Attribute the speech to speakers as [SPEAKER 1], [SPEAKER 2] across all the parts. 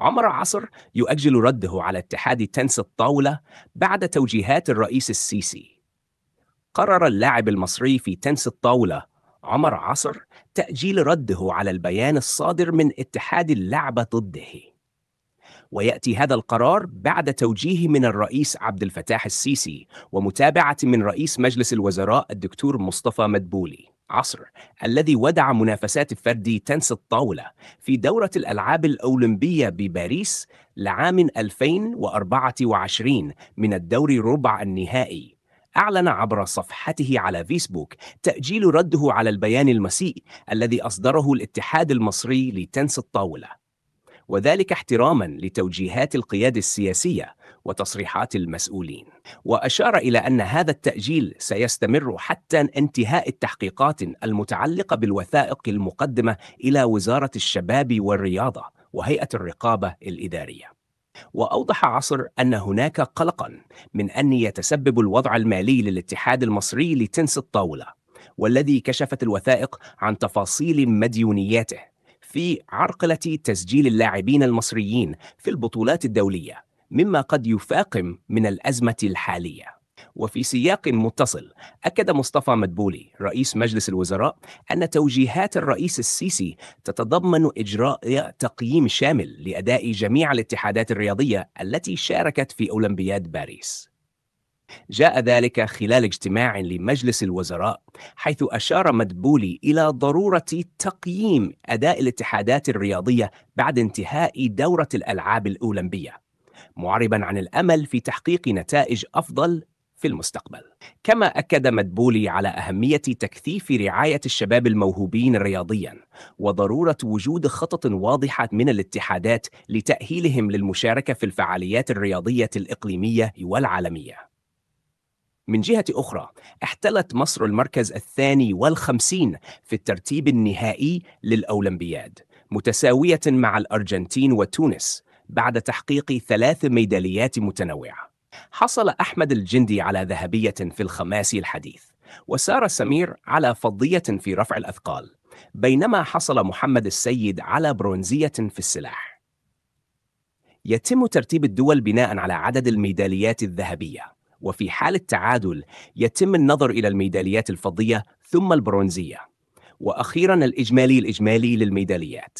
[SPEAKER 1] عمر عصر يؤجل رده على اتحاد تنس الطاولة بعد توجيهات الرئيس السيسي. قرر اللاعب المصري في تنس الطاولة عمر عصر تأجيل رده على البيان الصادر من اتحاد اللعبة ضده. ويأتي هذا القرار بعد توجيه من الرئيس عبد الفتاح السيسي ومتابعة من رئيس مجلس الوزراء الدكتور مصطفى مدبولي. عصر الذي ودع منافسات فردي تنس الطاولة في دورة الألعاب الأولمبية بباريس لعام 2024 من الدور ربع النهائي أعلن عبر صفحته على فيسبوك تأجيل رده على البيان المسيء الذي أصدره الاتحاد المصري لتنس الطاولة وذلك احتراما لتوجيهات القيادة السياسية وتصريحات المسؤولين وأشار إلى أن هذا التأجيل سيستمر حتى انتهاء التحقيقات المتعلقة بالوثائق المقدمة إلى وزارة الشباب والرياضة وهيئة الرقابة الإدارية واوضح عصر ان هناك قلقا من ان يتسبب الوضع المالي للاتحاد المصري لتنس الطاوله والذي كشفت الوثائق عن تفاصيل مديونياته في عرقلة تسجيل اللاعبين المصريين في البطولات الدولية مما قد يفاقم من الأزمة الحالية وفي سياق متصل أكد مصطفى مدبولي رئيس مجلس الوزراء أن توجيهات الرئيس السيسي تتضمن إجراء تقييم شامل لأداء جميع الاتحادات الرياضية التي شاركت في أولمبياد باريس جاء ذلك خلال اجتماع لمجلس الوزراء حيث اشار مدبولي الى ضروره تقييم اداء الاتحادات الرياضيه بعد انتهاء دوره الالعاب الاولمبيه معربا عن الامل في تحقيق نتائج افضل في المستقبل. كما أكد مدبولي على أهمية تكثيف رعاية الشباب الموهوبين رياضيا وضرورة وجود خطط واضحة من الاتحادات لتأهيلهم للمشاركة في الفعاليات الرياضية الإقليمية والعالمية. من جهة أخرى احتلت مصر المركز الثاني والخمسين في الترتيب النهائي للأولمبياد متساوية مع الأرجنتين وتونس بعد تحقيق ثلاث ميداليات متنوعة حصل أحمد الجندي على ذهبية في الخماسي الحديث وسار سمير على فضية في رفع الأثقال بينما حصل محمد السيد على برونزية في السلاح يتم ترتيب الدول بناء على عدد الميداليات الذهبيه وفي حال التعادل يتم النظر إلى الميداليات الفضية ثم البرونزية وأخيرا الإجمالي الإجمالي للميداليات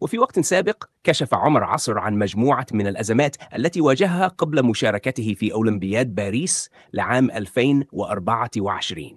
[SPEAKER 1] وفي وقت سابق كشف عمر عصر عن مجموعة من الأزمات التي واجهها قبل مشاركته في أولمبياد باريس لعام 2024